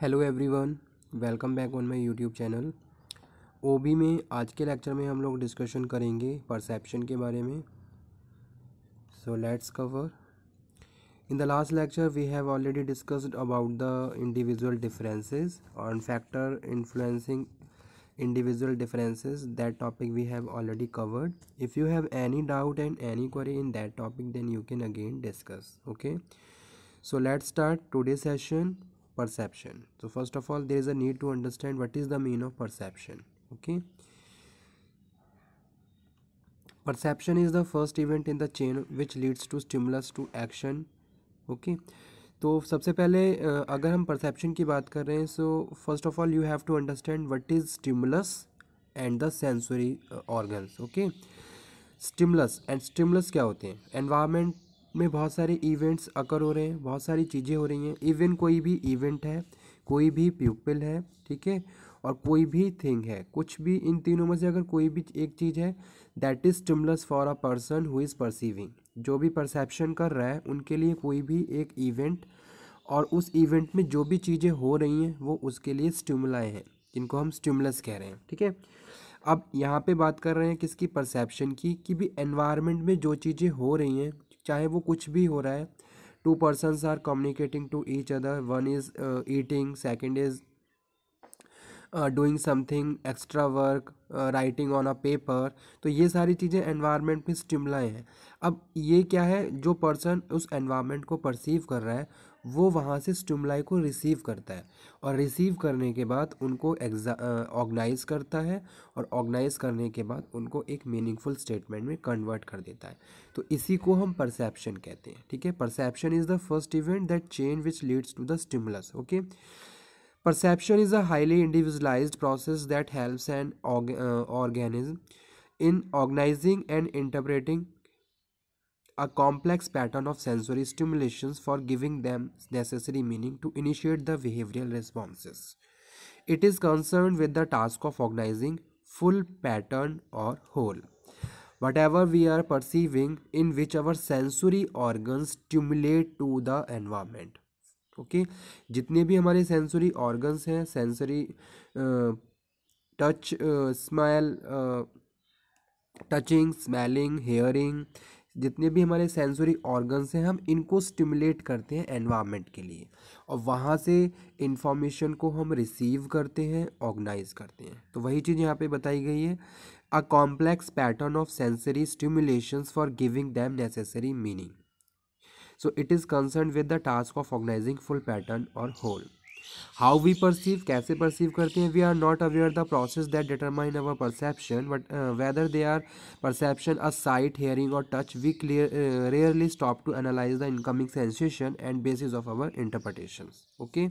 Hello everyone welcome back on my YouTube channel ओबी में आज के लेक्चर में हम लोग डिस्कशन करेंगे परसेप्शन के बारे में so let's cover in the last lecture we have already discussed about the individual differences on factor influencing individual differences that topic we have already covered if you have any doubt and any query in that topic then you can again discuss okay so let's start today session perception so first of all there is a need to understand what is the mean of perception okay perception is the first event in the chain which leads to stimulus to action okay तो सबसे पहले अगर हम perception की बात कर रहे हैं so first of all you have to understand what is stimulus and the sensory organs okay stimulus and stimulus क्या होते हैं एनवायरनमेंट में बहुत सारे इवेंट्स अकर हो रहे हैं बहुत सारी चीज़ें हो रही हैं इवन कोई भी इवेंट है कोई भी प्यूपल है ठीक है और कोई भी थिंग है कुछ भी इन तीनों में से अगर कोई भी एक चीज़ है that is stimulus for a person who is perceiving जो भी परसेप्शन कर रहा है उनके लिए कोई भी एक इवेंट और उस इवेंट में जो भी चीज़ें हो रही हैं वो उसके लिए स्टिमुलाए हैं जिनको हम स्टिमुलस कह रहे हैं ठीक है अब यहाँ पे बात कर रहे हैं किसकी परसेप्शन की कि भी एनवायरनमेंट में जो चीज़ें हो रही हैं चाहे वो कुछ भी हो रहा है two persons are communicating to each other one is eating second is doing something extra work writing on a paper तो ये सारी चीज़ें एनवायरनमेंट में स्टिमलाएँ हैं अब ये क्या है जो पर्सन उस एनवायरनमेंट को परसीव कर रहा है वो वहाँ से स्टुमलाई को रिसीव करता है और रिसीव करने के बाद उनको ऑर्गेनाइज करता है और ऑर्गेनाइज करने के बाद उनको एक मीनिंगफुल स्टेटमेंट में कन्वर्ट कर देता है तो इसी को हम परसेप्शन कहते हैं ठीक है perception is the first event that change which leads to the stimulus okay perception is a highly individualise process that helps and organism in organising and interpreting a complex pattern of sensory stimulations for giving them necessary meaning to initiate the behavioral responses. It is concerned with the task of organizing full pattern or whole. Whatever we are perceiving in which our sensory organs stimulate to the environment. Okay okay? जितने भी हमारे sensory organs हैं sensory touch smell touching smelling hearing जितने भी हमारे sensory organs हैं हम इनको स्टिमुलेट करते हैं एनवायरनमेंट के लिए और वहाँ से इंफॉर्मेशन को हम रिसीव करते हैं ऑर्गेनाइज करते हैं तो वही चीज़ यहाँ पे बताई गई है a complex pattern of sensory stimulation for giving them necessary meaning so it is concern with the task of organising full pattern और होल how we perceive कैसे perceive करते हैं we are not aware the process that determine our perception but uh, whether they are perception a sight hearing or touch we clear, uh, rarely stop to analyze the incoming sensation and basis of our interpretations okay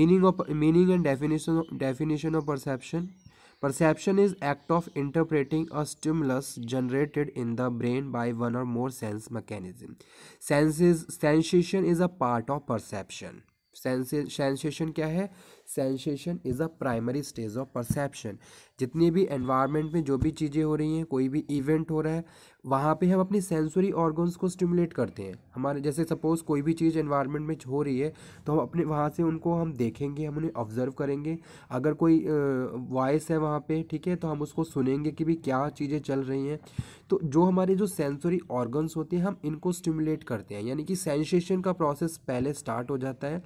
meaning of meaning and definition definition of perception Perception is act of interpreting a stimulus generated in the brain by one or more sense mechanism. Senses, sensation is a part of perception. Sensation क्या है sensation is a primary stage of perception जितनी भी environment में जो भी चीज़ें हो रही हैं कोई भी इवेंट हो रहा है वहाँ पे हम अपनी सेंसरी ऑर्गन्स को स्टिमुलेट करते हैं हमारे जैसे सपोज़ कोई भी चीज़ एनवायरनमेंट में हो रही है तो हम अपने वहाँ से उनको हम देखेंगे हम उन्हें ऑब्जर्व करेंगे अगर कोई वॉइस है वहाँ पर ठीक है तो हम उसको सुनेंगे कि भी क्या चीज़ें चल रही हैं तो जो हमारे जो सेंसोरी ऑर्गन्स होते हैं हम इनको स्टिमुलेट करते हैं यानी कि सेंसेशन का प्रोसेस पहले स्टार्ट हो जाता है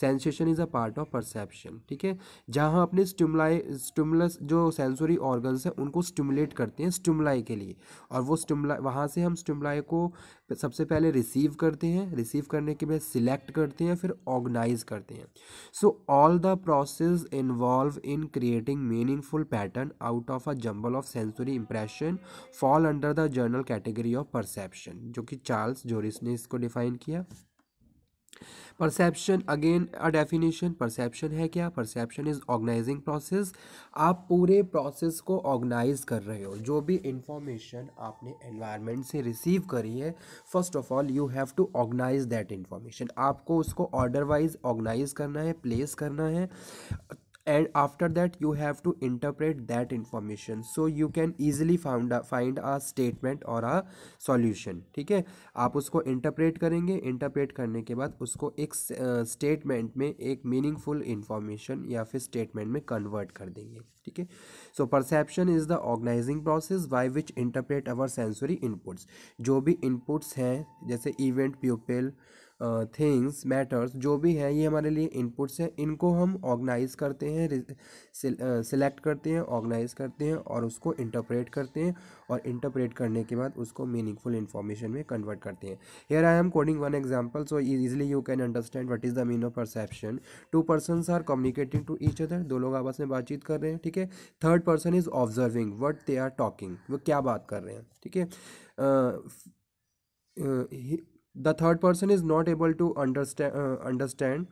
sensation is a part of perception ठीक है जहाँ अपने स्टिमुलाई स्टिमुलस जो सेंसोरी ऑर्गन्स हैं उनको स्टिमुलेट करते हैं स्टिमुलाई के लिए और वो स्टिमुला वहाँ से हम स्टिमुलाई को सबसे पहले रिसीव करते हैं रिसीव करने के बाद सिलेक्ट करते हैं फिर ऑर्गनाइज करते हैं so all the process involve in creating meaningful pattern out of a jumble of sensory impression fall under the general category of perception जो कि चार्ल्स जोरिस ने इसको डिफाइन किया perception again a definition perception है क्या perception is organising process आप पूरे process को ऑर्गेनाइज कर रहे हो जो भी इंफॉर्मेशन आपने एनवायरनमेंट से रिसीव करी है first of all you have to organise that information आपको उसको ऑर्डर वाइज ऑर्गेनाइज करना है प्लेस करना है and after that you have to interpret that information so you can easily found a, find a statement or a solution ठीक है आप उसको interpret करेंगे interpret करने के बाद उसको एक statement में एक meaningful information या फिर statement में convert कर देंगे ठीक है so perception is the organizing process by which interpret our sensory inputs जो भी inputs हैं जैसे event pupil uh, things matters जो भी हैं ये हमारे लिए इनपुट्स हैं इनको हम ऑर्गेनाइज करते हैं सिलेक्ट करते हैं ऑर्गेनाइज करते हैं और उसको इंटरप्रेट करते हैं और इंटरप्रेट करने के बाद उसको मीनिंगफुल इन्फॉर्मेशन में कन्वर्ट करते हैं here I am coding one example so easily you can understand what is the mean of perception two persons are communicating to each other दो लोग आपस में बातचीत कर रहे हैं ठीक है third person is observing what they are talking वो क्या बात कर रहे हैं ठीक है the third person is not able to understand uh, understand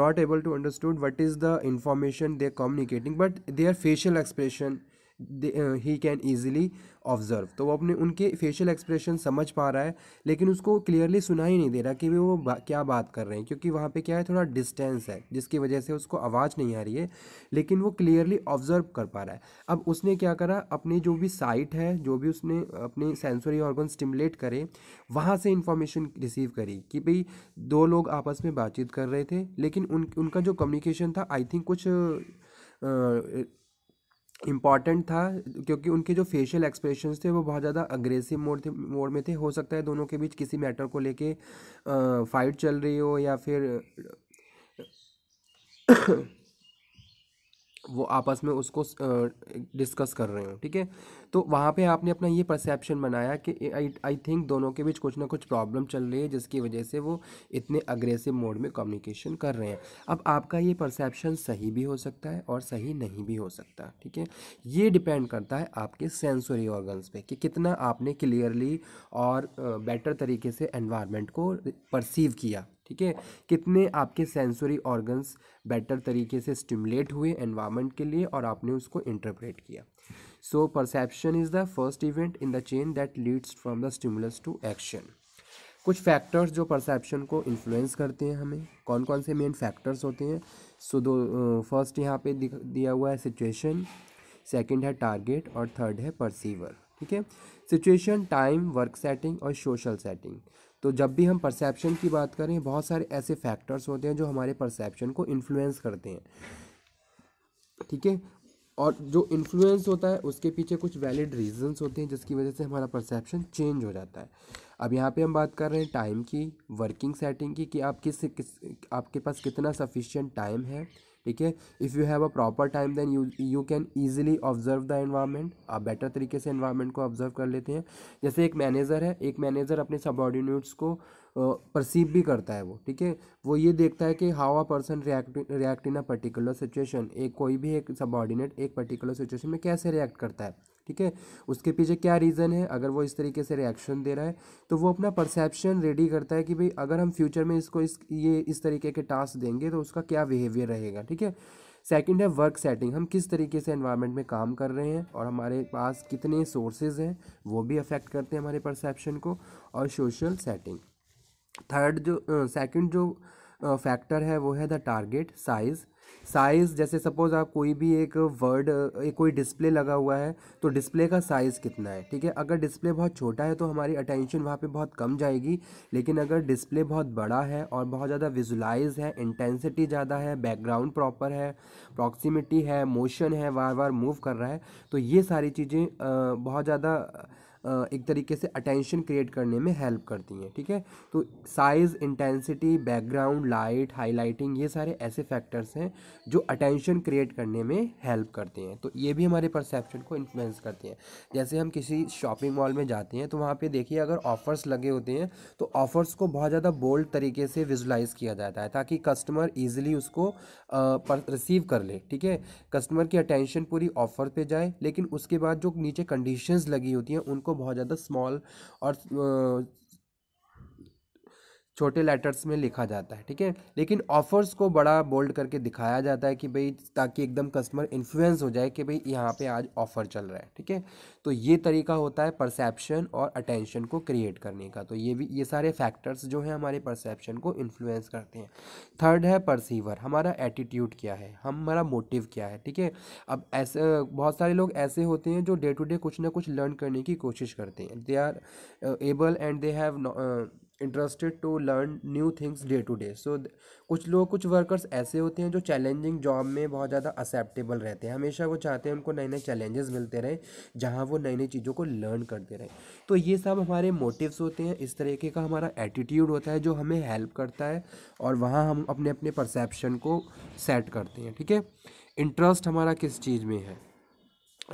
not able to understood what is the information they're communicating but their facial expression he can easily observe तो वो अपने उनके फेशियल एक्सप्रेशन समझ पा रहा है लेकिन उसको क्लियरली सुना ही नहीं दे रहा कि वो क्या बात कर रहे हैं क्योंकि वहाँ पे क्या है थोड़ा डिस्टेंस है जिसकी वजह से उसको आवाज़ नहीं आ रही है लेकिन वो क्लियरली ऑब्जर्व कर पा रहा है अब उसने क्या करा अपनी जो भी साइट है जो भी उसने अपनी सेंसरी ऑर्गन स्टिमुलेट करे वहाँ से इंफॉर्मेशन रिसीव करी कि भाई दो लोग आपस में बातचीत कर रहे थे लेकिन उन उनका जो कम्युनिकेशन था आई थिंक कुछ आ, इम्पॉर्टेंट था क्योंकि उनके जो फेशियल एक्सप्रेशन थे वो बहुत ज़्यादा अग्रेसिव मोड थे मोड में थे हो सकता है दोनों के बीच किसी मैटर को लेके फाइट चल रही हो या फिर वो आपस में उसको डिस्कस कर रहे हो ठीक है तो वहाँ पे आपने अपना ये परसेप्शन बनाया कि आई थिंक दोनों के बीच कुछ ना कुछ प्रॉब्लम चल रही है जिसकी वजह से वो इतने अग्रेसिव मोड में कम्युनिकेशन कर रहे हैं अब आपका ये परसेप्शन सही भी हो सकता है और सही नहीं भी हो सकता ठीक है ये डिपेंड करता है आपके सेंसोरी ऑर्गन्स पे कि कितना आपने क्लियरली और बेटर तरीके से एनवायरमेंट को परसीव किया ठीक है कितने आपके सेंसरी ऑर्गन्स बेटर तरीके से स्टिमुलेट हुए एनवायरनमेंट के लिए और आपने उसको इंटरप्रेट किया so perception is the first event in the chain that leads from the stimulus to action कुछ फैक्टर्स जो परसेप्शन को इन्फ्लुएंस करते हैं हमें कौन कौन से मेन फैक्टर्स होते हैं सो दो फर्स्ट यहाँ पे दिया हुआ है सिचुएशन सेकंड है टारगेट और थर्ड है परसीवर ठीक है सिचुएशन टाइम वर्क सेटिंग और सोशल सेटिंग तो जब भी हम परसेप्शन की बात करें बहुत सारे ऐसे फैक्टर्स होते हैं जो हमारे परसेप्शन को इन्फ्लुएंस करते हैं ठीक है और जो इन्फ्लुएंस होता है उसके पीछे कुछ वैलिड रीजंस होते हैं जिसकी वजह से हमारा परसेप्शन चेंज हो जाता है अब यहाँ पे हम बात कर रहे हैं टाइम की वर्किंग सेटिंग की कि आप किस किस आपके पास कितना सफिशेंट टाइम है ठीक है if you have a proper time then you you can easily observe the environment आप बेटर तरीके से एनवायरनमेंट को ऑब्जर्व कर लेते हैं जैसे एक मैनेजर है एक मैनेजर अपने सबॉर्डिनेट्स को परसीव भी करता है वो ठीक है वो ये देखता है कि how a person react react in a particular situation एक कोई भी एक सबॉर्डिनेट एक पर्टिकुलर सिचुएशन में कैसे रिएक्ट करता है ठीक है उसके पीछे क्या रीज़न है अगर वो इस तरीके से रिएक्शन दे रहा है तो वो अपना परसेप्शन रेडी करता है कि भाई अगर हम फ्यूचर में इसको इस ये इस तरीके के टास्क देंगे तो उसका क्या बिहेवियर रहेगा ठीक है सेकंड है वर्क सेटिंग हम किस तरीके से एनवायरनमेंट में काम कर रहे हैं और हमारे पास कितने सोर्सेज हैं वो भी अफेक्ट करते हैं हमारे परसेप्शन को और सोशल सेटिंग थर्ड जो सेकंड जो फैक्टर है वो है द टारगेट साइज़ साइज़ जैसे सपोज़ आप कोई भी एक वर्ड एक कोई डिस्प्ले लगा हुआ है तो डिस्प्ले का साइज़ कितना है ठीक है अगर डिस्प्ले बहुत छोटा है तो हमारी अटेंशन वहाँ पे बहुत कम जाएगी लेकिन अगर डिस्प्ले बहुत बड़ा है और बहुत ज़्यादा विजुलाइज है इंटेंसिटी ज़्यादा है बैकग्राउंड प्रॉपर है प्रॉक्सीमिटी है मोशन है बार बार मूव कर रहा है तो ये सारी चीज़ें बहुत ज़्यादा एक तरीके से अटेंशन क्रिएट करने में हेल्प करती हैं ठीक है तो size intensity background light highlighting ये सारे ऐसे फैक्टर्स हैं जो अटेंशन क्रिएट करने में हेल्प करते हैं तो ये भी हमारे परसेप्शन को इन्फ्लुएंस करते हैं जैसे हम किसी शॉपिंग मॉल में जाते हैं तो वहाँ पर देखिए अगर ऑफ़र्स लगे होते हैं तो ऑफ़र्स को बहुत ज़्यादा बोल्ड तरीके से विजुलाइज़ किया जाता है ताकि कस्टमर ईजिली उसको रिसीव कर ले ठीक है कस्टमर की अटेंशन पूरी ऑफ़र पर जाए लेकिन उसके बाद जो नीचे कंडीशन लगी होती हैं उनको बहुत ज़्यादा स्मॉल और छोटे लेटर्स में लिखा जाता है ठीक है लेकिन ऑफर्स को बड़ा बोल्ड करके दिखाया जाता है कि भाई ताकि एकदम कस्टमर इन्फ्लुएंस हो जाए कि भाई यहाँ पे आज ऑफ़र चल रहा है ठीक है तो ये तरीका होता है परसेप्शन और अटेंशन को क्रिएट करने का तो ये भी ये सारे फैक्टर्स जो हैं हमारे परसेप्शन को इन्फ्लुएंस करते हैं थर्ड है परसीवर हमारा एटीट्यूड क्या है हमारा मोटिव क्या है ठीक है अब ऐसे बहुत सारे लोग ऐसे होते हैं जो डे टू डे कुछ ना कुछ लर्न करने की कोशिश करते हैं they are able and they have interested to learn new things day to day so कुछ लोग कुछ वर्कर्स ऐसे होते हैं जो चैलेंजिंग जॉब में बहुत ज़्यादा एक्सेप्टेबल रहते हैं हमेशा वो चाहते हैं उनको नए नए चैलेंजेस मिलते रहें जहाँ वो नई नई चीज़ों को लर्न करते रहें तो ये सब हमारे मोटिव्स होते हैं इस तरीके का हमारा एटीट्यूड होता है जो हमें हेल्प करता है और वहाँ हम अपने अपने परसेप्शन को सेट करते हैं ठीक है इंटरेस्ट हमारा किस चीज़ में है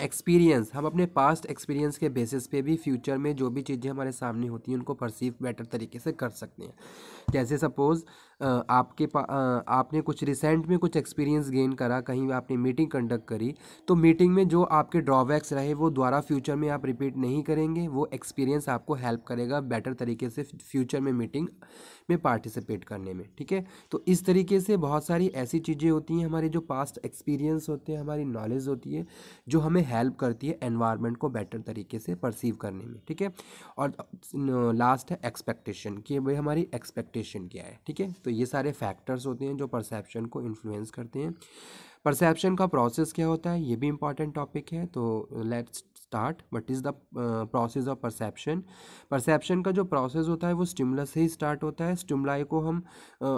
एक्सपीरियंस हम अपने पास्ट एक्सपीरियंस के बेसिस पे भी फ्यूचर में जो भी चीज़ें हमारे सामने होती हैं उनको परसीव बेटर तरीके से कर सकते हैं जैसे सपोज़ आपके पा आपने कुछ रिसेंट में कुछ एक्सपीरियंस गेन करा कहीं आपने मीटिंग कंडक्ट करी तो मीटिंग में जो आपके ड्रॉबैक्स रहे वो द्वारा फ्यूचर में आप रिपीट नहीं करेंगे वो एक्सपीरियंस आपको हेल्प करेगा बेटर तरीके से फ्यूचर में मीटिंग में पार्टिसिपेट करने में ठीक है तो इस तरीके से बहुत सारी ऐसी चीज़ें होती हैं हमारे जो पास्ट एक्सपीरियंस होते हैं हमारी नॉलेज होती है जो हमें हेल्प करती है एनवायरमेंट को बेटर तरीके से परसीव करने में ठीक है और लास्ट है एक्सपेक्टेशन कि भाई हमारी एक्सपेक्टेशन क्या है ठीक है तो तो ये सारे फैक्टर्स होते हैं जो परसेप्शन को इन्फ्लुएंस करते हैं परसेप्शन का प्रोसेस क्या होता है ये भी इंपॉर्टेंट टॉपिक है तो let's start what is the process of perception perception का जो प्रोसेस होता है वो स्टिमुलस से ही स्टार्ट होता है स्टिमुलाई को हम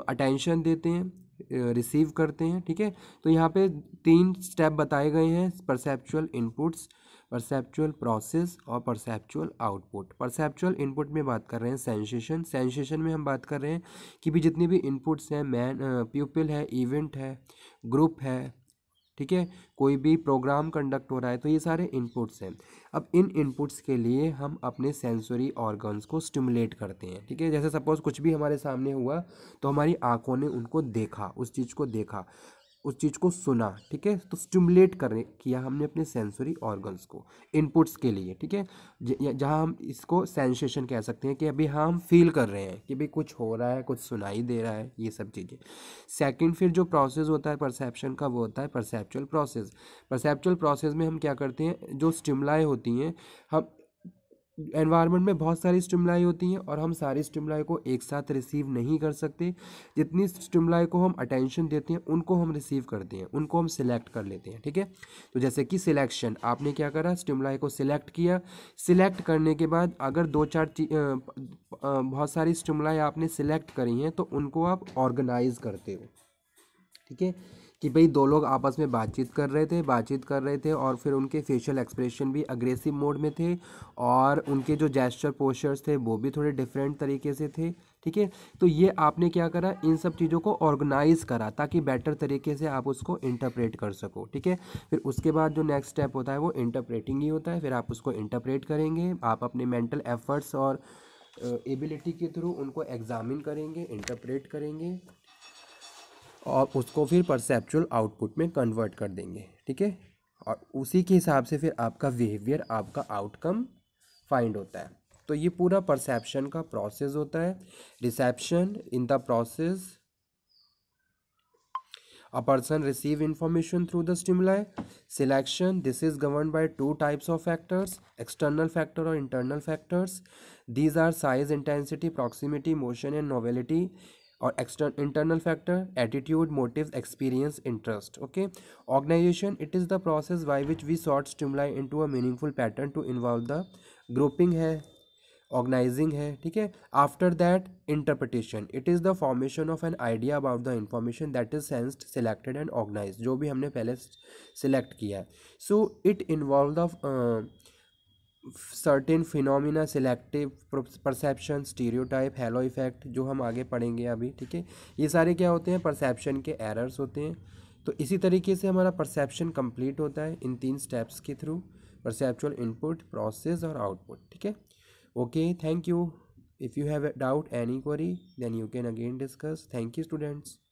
अटेंशन uh, देते हैं रिसीव uh, करते हैं ठीक है तो यहाँ पे तीन स्टेप बताए गए हैं परसेप्चुअल इनपुट्स परसेप्चुअल प्रोसेस और परसेप्चुअल आउटपुट परसेप्चुअल इनपुट में बात कर रहे हैं सेंसेशन सेंसेशन में हम बात कर रहे हैं कि भी जितनी भी इनपुट्स हैं मैन पीपल है इवेंट है ग्रुप है ठीक है कोई भी प्रोग्राम कंडक्ट हो रहा है तो ये सारे इनपुट्स हैं अब इन इनपुट्स के लिए हम अपने सेंसरी ऑर्गन्स को स्टिमुलेट करते हैं ठीक है जैसे सपोज कुछ भी हमारे सामने हुआ तो हमारी आंखों ने उनको देखा उस चीज़ को देखा उस चीज़ को सुना ठीक है तो स्टिमुलेट करने किया हमने अपने सेंसरी ऑर्गन्स को इनपुट्स के लिए ठीक है जहाँ हम इसको सेंसेशन कह सकते हैं कि अभी हाँ हम फील कर रहे हैं कि भाई कुछ हो रहा है कुछ सुनाई दे रहा है ये सब चीज़ें सेकंड फिर जो प्रोसेस होता है परसेप्शन का वो होता है परसेप्चुअल प्रोसेस परसेप्चुअल प्रोसेस में हम क्या करते हैं जो स्टिमुलाई होती हैं हम एनवायरनमेंट में बहुत सारी स्टिमुलाई होती हैं और हम सारी स्टिमुलाई को एक साथ रिसीव नहीं कर सकते जितनी स्टिमुलाई को हम अटेंशन देते हैं उनको हम रिसीव करते हैं उनको हम सिलेक्ट कर लेते हैं ठीक है तो जैसे कि सिलेक्शन आपने क्या करा स्टिमुलाई को सिलेक्ट किया सिलेक्ट करने के बाद अगर दो चार बहुत सारी स्टिमुलाई आपने सिलेक्ट करी हैं तो उनको आप ऑर्गेनाइज करते हो ठीक है कि भाई दो लोग आपस में बातचीत कर रहे थे बातचीत कर रहे थे और फिर उनके फेशियल एक्सप्रेशन भी अग्रेसिव मोड में थे और उनके जो जेस्चर पोस्चर्स थे वो भी थोड़े डिफरेंट तरीके से थे ठीक है तो ये आपने क्या करा इन सब चीज़ों को ऑर्गेनाइज़ करा ताकि बेटर तरीके से आप उसको इंटरप्रेट कर सको ठीक है फिर उसके बाद जो नेक्स्ट स्टेप होता है वो इंटरप्रेटिंग ही होता है फिर आप उसको इंटरप्रेट करेंगे आप अपने मेंटल एफर्ट्स और एबिलिटी के थ्रू उनको एग्ज़ामिन करेंगे इंटरप्रेट करेंगे और उसको फिर परसेप्चुअल आउटपुट में कन्वर्ट कर देंगे ठीक है और उसी के हिसाब से फिर आपका बिहेवियर आपका आउटकम फाइंड होता है तो ये पूरा परसेप्शन का प्रोसेस होता है reception in the process a person receive information through the stimuli selection this is govern by two types of factors external factor और internal factors these are size intensity proximity motion and novelty और extern internal factor attitude motive experience interest okay organization it is the process by which we sort stimuli into a meaningful pattern to involve the grouping है organizing है ठीक है after that interpretation it is the formation of an idea about the information that is sensed selected and organize जो भी हमने पहले select किया है so it involve the certain phenomena selective perception stereotype halo effect जो हम आगे पढ़ेंगे अभी ठीक है ये सारे क्या होते हैं परसेप्शन के एरर्स होते हैं तो इसी तरीके से हमारा परसेप्शन कंप्लीट होता है इन तीन स्टेप्स के थ्रू परसेप्चुअल इनपुट प्रोसेस और आउटपुट ठीक है okay thank you if you have doubt any query then you can again discuss thank you students